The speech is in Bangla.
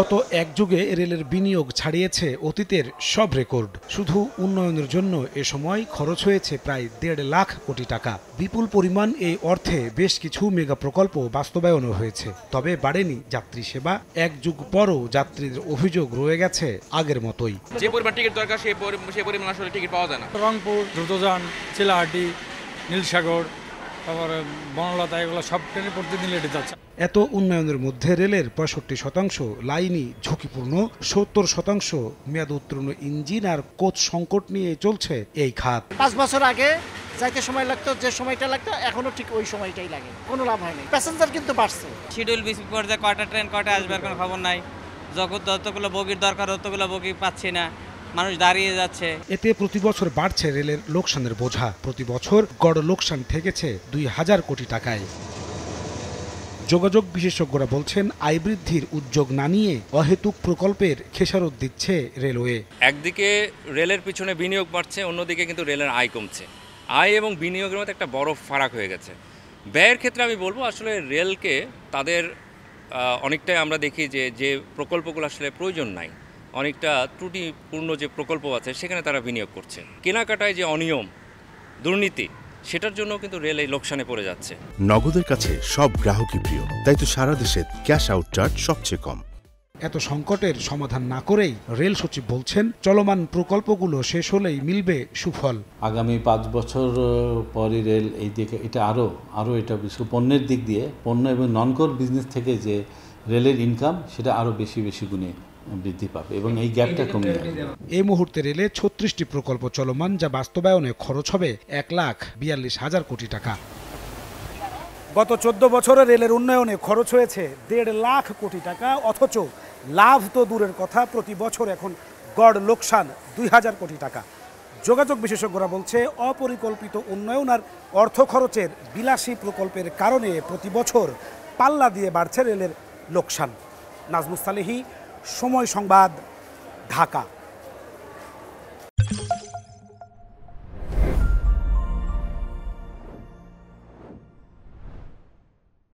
গত এক যুগে রেলের বিনিয়োগ ছাড়িয়েছে অতীতের সব রেকর্ড শুধু উন্নয়নের জন্য এ সময় খরচ হয়েছে প্রায় দেড় লাখ কোটি টাকা বিপুল পরিমাণ এই অর্থে বেশ কিছু মেগা প্রকল্প বাস্তবায়নও হয়েছে তবে বাড়েনি যাত্রী সেবা এক যুগ পরও যাত্রীদের অভিযোগ রয়ে গেছে আগের মতোই যে পরিমাণ টিকিট দরকার সে পরিমাণ আসলে টিকিট পাওয়া যায় না রংপুর দ্রুতযান চিলাহাটি নীলসাগর তারপরে বনলতা এগুলো সবটারই প্রতিদিন লেটে যাচ্ছে এত উন্নয়নের মধ্যে রেলের পঁয়ষট্টি শতাংশ লাইনই ঝুঁকিপূর্ণ সত্তর শতাংশ মেয়াদ উত্তীর্ণ ইঞ্জিন আর কোচ সংকট নিয়ে চলছে এই খাত পাঁচ বছর আগে যাইতে সময় লাগতো যে সময়টা লাগতো এখনো ঠিক ওই সময়টাই লাগে কোনো লাভ হয়নি প্যাসেঞ্জার কিন্তু বাড়ছে শিডিউল বেশি পর্যায়ে কয়টা ট্রেন কয়টা আসবে কোনো খবর নাই যত যতগুলো বগির দরকার ততগুলো বগি পাচ্ছি না মানুষ দাঁড়িয়ে যাচ্ছে এতে প্রতি বছর বাড়ছে রেলের লোকসানের বোঝা প্রতি বছর গড় লোকসান ঠেকেছে দুই হাজার কোটি টাকায় যোগাযোগ বিশেষজ্ঞরা বলছেন আয় বৃদ্ধির উদ্যোগ না নিয়ে অহেতুক প্রকল্পের খেসারত দিচ্ছে রেলওয়ে একদিকে রেলের পিছনে বিনিয়োগ বাড়ছে অন্যদিকে কিন্তু রেলের আয় কমছে আয় এবং বিনিয়োগের মধ্যে একটা বড় ফারাক হয়ে গেছে ব্যয়ের ক্ষেত্রে আমি বলবো আসলে রেলকে তাদের অনেকটাই আমরা দেখি যে যে প্রকল্পগুলো আসলে প্রয়োজন নাই অনেকটা ত্রুটিপূর্ণ যে প্রকল্প আছে সেখানে তারা বিনিয়োগ করছে কেনাকাটায় যে অনিয়ম দুর্নীতি সেটার জন্য কিন্তু রেল এই লোকসানে পড়ে যাচ্ছে নগদের কাছে সব গ্রাহকই প্রিয় তাই তো সারা দেশে ক্যাশ আউট চার্জ সবচেয়ে কম এত সংকটের সমাধান না করেই রেল সচিব বলছেন চলমান প্রকল্পগুলো শেষ হলেই মিলবে সুফল আগামী পাঁচ বছর পরই রেল এই দিকে এটা আরও আরও এটা পণ্যের দিক দিয়ে পণ্য এবং নন বিজনেস থেকে যে রেলের ইনকাম সেটা আরও বেশি বেশি গুণে বৃদ্ধি পাবে এবং এই গ্যাপটা কমে যাবে এই মুহূর্তে রেলে ছত্রিশটি প্রকল্প চলমান যা বাস্তবায়নে খরচ হবে এক লাখ বিয়াল্লিশ হাজার কোটি টাকা গত চোদ্দ বছরে রেলের উন্নয়নে খরচ হয়েছে দেড় লাখ কোটি টাকা অথচ লাভ তো দূরের কথা প্রতি বছর এখন গড় লোকসান দুই হাজার কোটি টাকা যোগাযোগ বিশেষজ্ঞরা বলছে অপরিকল্পিত উন্নয়ন আর অর্থ খরচের বিলাসী প্রকল্পের কারণে প্রতি বছর পাল্লা দিয়ে বাড়ছে রেলের লোকসান নাজমুস্তালেহী সময় সংবাদ ঢাকা